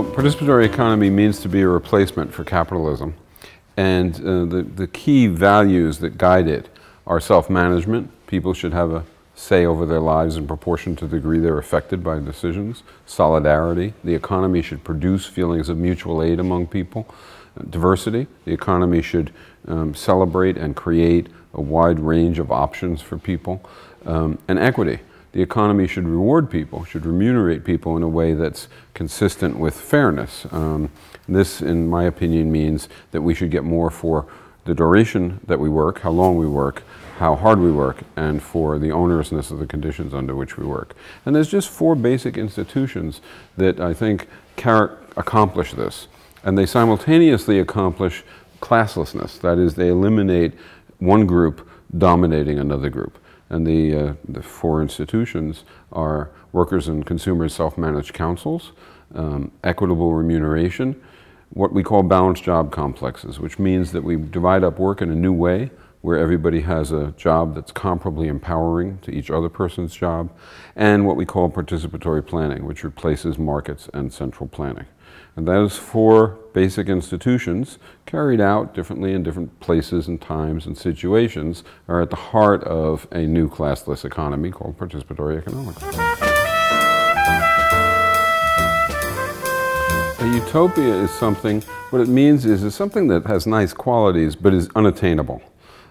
Well, participatory economy means to be a replacement for capitalism. And uh, the, the key values that guide it are self-management. People should have a say over their lives in proportion to the degree they're affected by decisions. Solidarity. The economy should produce feelings of mutual aid among people. Uh, diversity. The economy should um, celebrate and create a wide range of options for people. Um, and equity the economy should reward people, should remunerate people in a way that's consistent with fairness. Um, this, in my opinion, means that we should get more for the duration that we work, how long we work, how hard we work, and for the onerousness of the conditions under which we work. And there's just four basic institutions that I think accomplish this. And they simultaneously accomplish classlessness, that is, they eliminate one group dominating another group and the, uh, the four institutions are workers and consumers self-managed councils, um, equitable remuneration, what we call balanced job complexes, which means that we divide up work in a new way where everybody has a job that's comparably empowering to each other person's job, and what we call participatory planning, which replaces markets and central planning. And those four basic institutions, carried out differently in different places and times and situations, are at the heart of a new classless economy called participatory economics. A utopia is something, what it means is it's something that has nice qualities but is unattainable.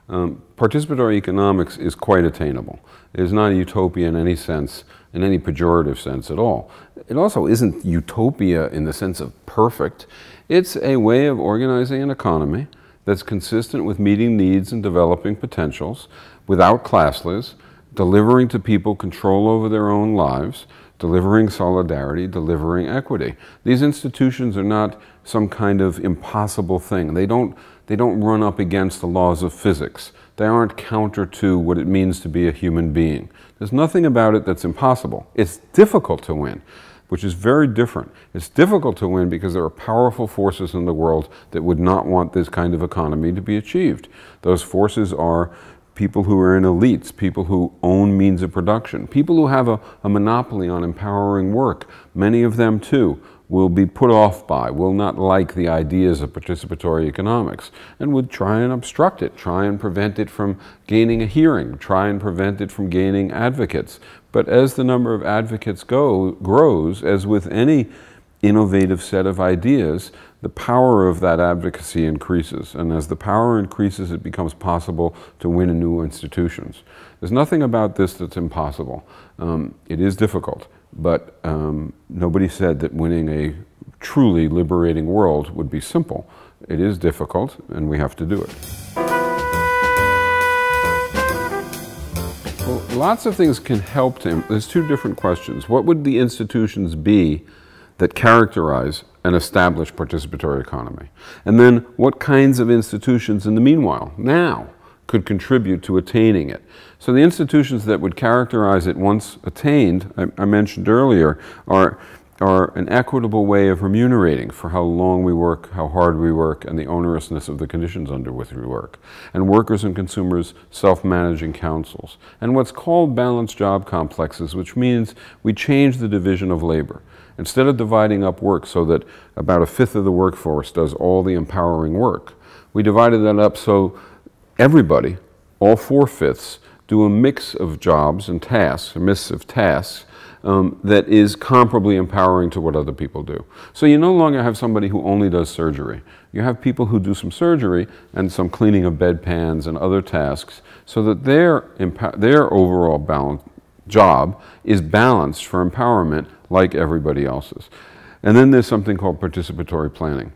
Um, participatory economics is quite attainable. It is not a utopia in any sense, in any pejorative sense at all. It also isn't utopia in the sense of perfect. It's a way of organizing an economy that's consistent with meeting needs and developing potentials without classless, delivering to people control over their own lives, delivering solidarity, delivering equity. These institutions are not some kind of impossible thing. They don't, they don't run up against the laws of physics. They aren't counter to what it means to be a human being. There's nothing about it that's impossible. It's difficult to win, which is very different. It's difficult to win because there are powerful forces in the world that would not want this kind of economy to be achieved. Those forces are people who are in elites, people who own means of production, people who have a, a monopoly on empowering work, many of them too, will be put off by, will not like the ideas of participatory economics, and would try and obstruct it, try and prevent it from gaining a hearing, try and prevent it from gaining advocates. But as the number of advocates go, grows, as with any innovative set of ideas, the power of that advocacy increases. And as the power increases, it becomes possible to win in new institutions. There's nothing about this that's impossible. Um, it is difficult. But um, nobody said that winning a truly liberating world would be simple. It is difficult, and we have to do it. Well, lots of things can help to. There's two different questions. What would the institutions be that characterize an established participatory economy? And then what kinds of institutions in the meanwhile, now, could contribute to attaining it. So the institutions that would characterize it once attained, I, I mentioned earlier, are are an equitable way of remunerating for how long we work, how hard we work, and the onerousness of the conditions under which we work, and workers and consumers self-managing councils, and what's called balanced job complexes, which means we change the division of labor. Instead of dividing up work so that about a fifth of the workforce does all the empowering work, we divided that up so Everybody, all four fifths, do a mix of jobs and tasks, a mix of tasks, um, that is comparably empowering to what other people do. So you no longer have somebody who only does surgery. You have people who do some surgery and some cleaning of bedpans and other tasks so that their, their overall balance, job is balanced for empowerment like everybody else's. And then there's something called participatory planning.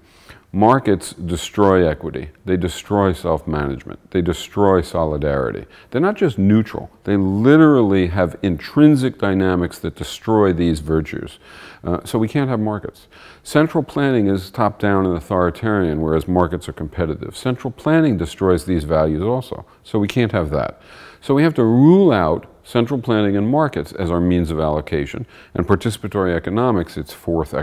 Markets destroy equity, they destroy self management, they destroy solidarity. They're not just neutral, they literally have intrinsic dynamics that destroy these virtues. Uh, so we can't have markets. Central planning is top down and authoritarian, whereas markets are competitive. Central planning destroys these values also, so we can't have that. So we have to rule out central planning and markets as our means of allocation, and participatory economics, its fourth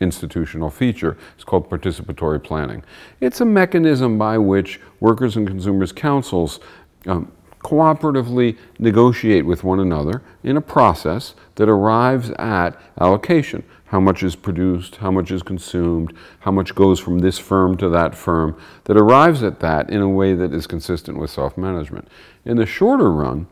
institutional feature. It's called participatory planning. It's a mechanism by which workers and consumers councils um, cooperatively negotiate with one another in a process that arrives at allocation. How much is produced, how much is consumed, how much goes from this firm to that firm, that arrives at that in a way that is consistent with self management. In the shorter run,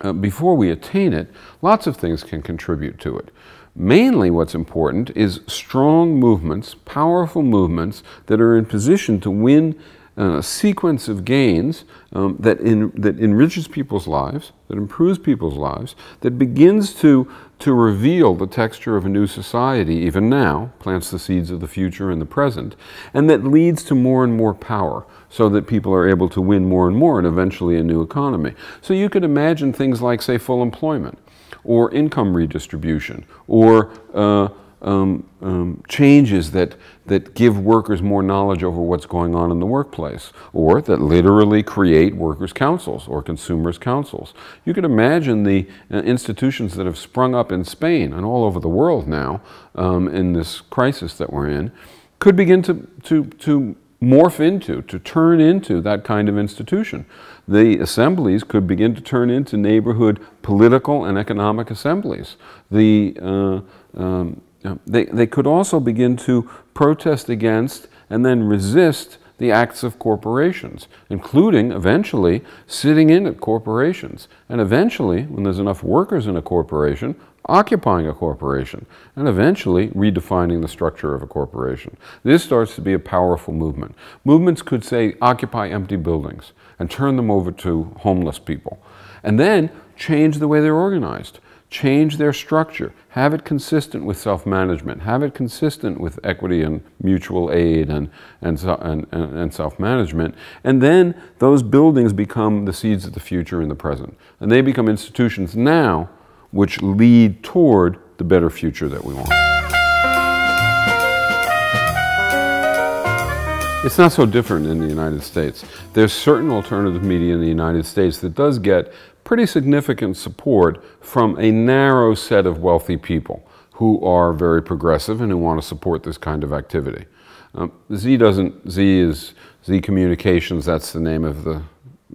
uh, before we attain it, lots of things can contribute to it. Mainly what's important is strong movements, powerful movements that are in position to win a uh, sequence of gains um, that, in, that enriches people's lives, that improves people's lives, that begins to, to reveal the texture of a new society even now, plants the seeds of the future in the present, and that leads to more and more power so that people are able to win more and more and eventually a new economy. So you could imagine things like, say, full employment or income redistribution, or uh, um, um, changes that, that give workers more knowledge over what's going on in the workplace, or that literally create workers' councils or consumers' councils. You can imagine the uh, institutions that have sprung up in Spain and all over the world now um, in this crisis that we're in could begin to, to, to morph into, to turn into that kind of institution. The assemblies could begin to turn into neighborhood political and economic assemblies. The, uh, um, they, they could also begin to protest against and then resist the acts of corporations, including eventually sitting in at corporations. And eventually, when there's enough workers in a corporation, occupying a corporation and eventually redefining the structure of a corporation. This starts to be a powerful movement. Movements could say occupy empty buildings and turn them over to homeless people and then change the way they're organized change their structure, have it consistent with self-management, have it consistent with equity and mutual aid and, and, and, and self-management, and then those buildings become the seeds of the future in the present. And they become institutions now which lead toward the better future that we want. It's not so different in the United States. There's certain alternative media in the United States that does get pretty significant support from a narrow set of wealthy people who are very progressive and who want to support this kind of activity. Um, Z doesn't, Z is Z Communications, that's the name of the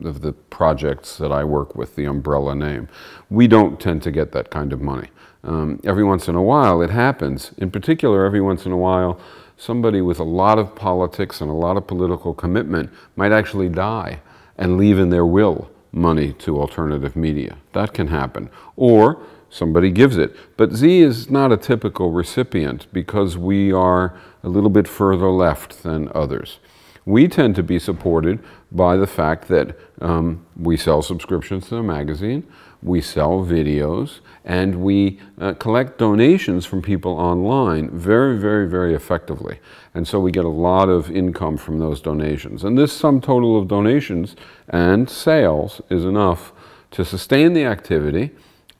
of the projects that I work with the umbrella name. We don't tend to get that kind of money. Um, every once in a while it happens. In particular, every once in a while, somebody with a lot of politics and a lot of political commitment might actually die and leave in their will money to alternative media. That can happen. Or somebody gives it. But Z is not a typical recipient because we are a little bit further left than others. We tend to be supported by the fact that um, we sell subscriptions to the magazine, we sell videos, and we uh, collect donations from people online very, very, very effectively. And so we get a lot of income from those donations. And this sum total of donations and sales is enough to sustain the activity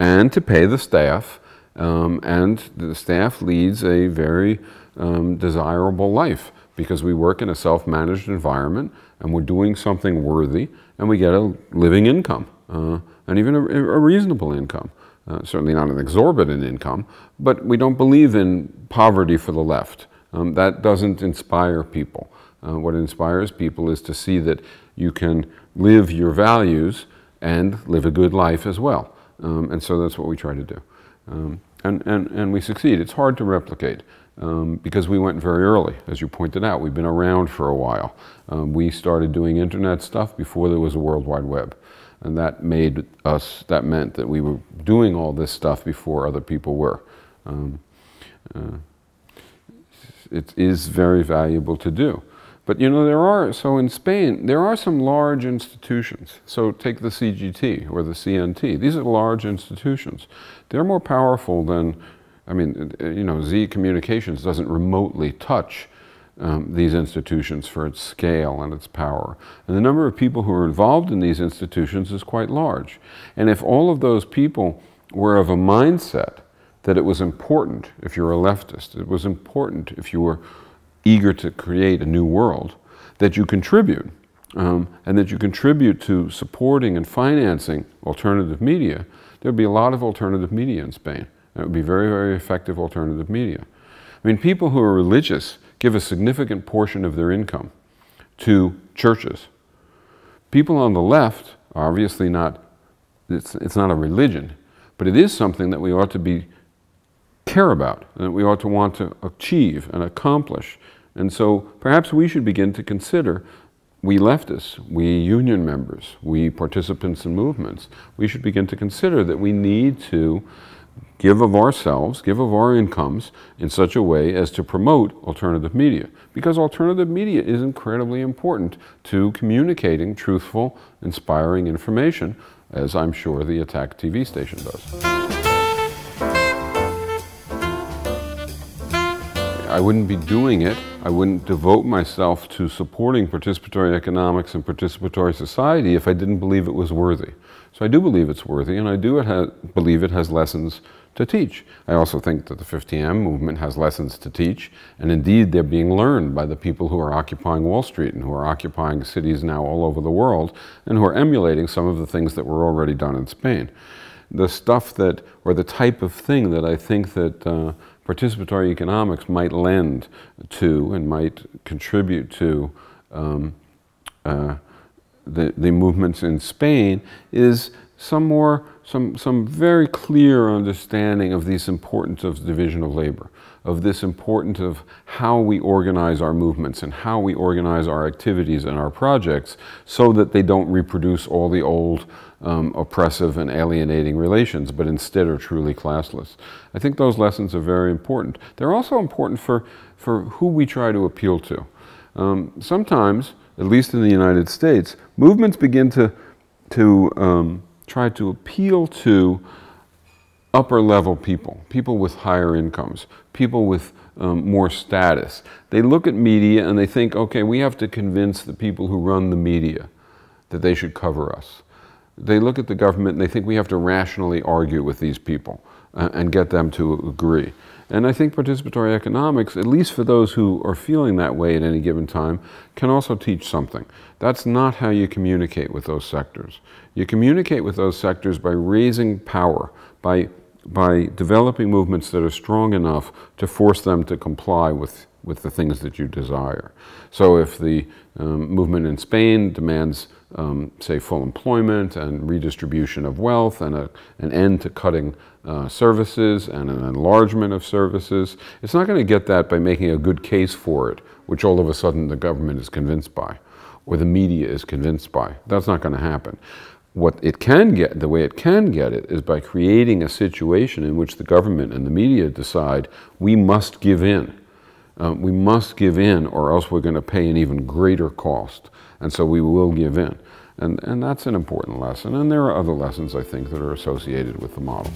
and to pay the staff. Um, and the staff leads a very um, desirable life because we work in a self-managed environment and we're doing something worthy and we get a living income uh, and even a, a reasonable income. Uh, certainly not an exorbitant income, but we don't believe in poverty for the left. Um, that doesn't inspire people. Uh, what inspires people is to see that you can live your values and live a good life as well. Um, and so that's what we try to do. Um, and, and, and we succeed. It's hard to replicate um, because we went very early, as you pointed out. We've been around for a while. Um, we started doing internet stuff before there was a World Wide Web. And that made us, that meant that we were doing all this stuff before other people were. Um, uh, it is very valuable to do. But you know, there are, so in Spain, there are some large institutions. So take the CGT or the CNT. These are large institutions. They're more powerful than I mean, you know, Z Communications doesn't remotely touch um, these institutions for its scale and its power. And the number of people who are involved in these institutions is quite large. And if all of those people were of a mindset that it was important if you were a leftist, it was important if you were eager to create a new world, that you contribute, um, and that you contribute to supporting and financing alternative media, there'd be a lot of alternative media in Spain. That would be very, very effective alternative media. I mean, people who are religious give a significant portion of their income to churches. People on the left are obviously not, it's, it's not a religion, but it is something that we ought to be care about and that we ought to want to achieve and accomplish. And so perhaps we should begin to consider we leftists, we union members, we participants in movements, we should begin to consider that we need to give of ourselves, give of our incomes in such a way as to promote alternative media. Because alternative media is incredibly important to communicating truthful, inspiring information, as I'm sure the Attack TV station does. I wouldn't be doing it. I wouldn't devote myself to supporting participatory economics and participatory society if I didn't believe it was worthy. So I do believe it's worthy, and I do it believe it has lessons to teach. I also think that the 50M movement has lessons to teach, and indeed they're being learned by the people who are occupying Wall Street and who are occupying cities now all over the world and who are emulating some of the things that were already done in Spain. The stuff that, or the type of thing that I think that uh, participatory economics might lend to and might contribute to um, uh, the, the movements in Spain is some more, some, some very clear understanding of this importance of division of labor, of this importance of how we organize our movements and how we organize our activities and our projects so that they don't reproduce all the old um, oppressive and alienating relations, but instead are truly classless. I think those lessons are very important. They're also important for, for who we try to appeal to. Um, sometimes, at least in the United States, movements begin to, to um, try to appeal to upper level people, people with higher incomes, people with um, more status. They look at media and they think, okay, we have to convince the people who run the media that they should cover us they look at the government and they think we have to rationally argue with these people uh, and get them to agree. And I think participatory economics, at least for those who are feeling that way at any given time, can also teach something. That's not how you communicate with those sectors. You communicate with those sectors by raising power, by, by developing movements that are strong enough to force them to comply with, with the things that you desire. So if the um, movement in Spain demands um, say, full employment and redistribution of wealth and a, an end to cutting uh, services and an enlargement of services. It's not going to get that by making a good case for it, which all of a sudden the government is convinced by or the media is convinced by. That's not going to happen. What it can get, the way it can get it, is by creating a situation in which the government and the media decide we must give in um, we must give in, or else we're going to pay an even greater cost. And so we will give in. And, and that's an important lesson. And there are other lessons, I think, that are associated with the model.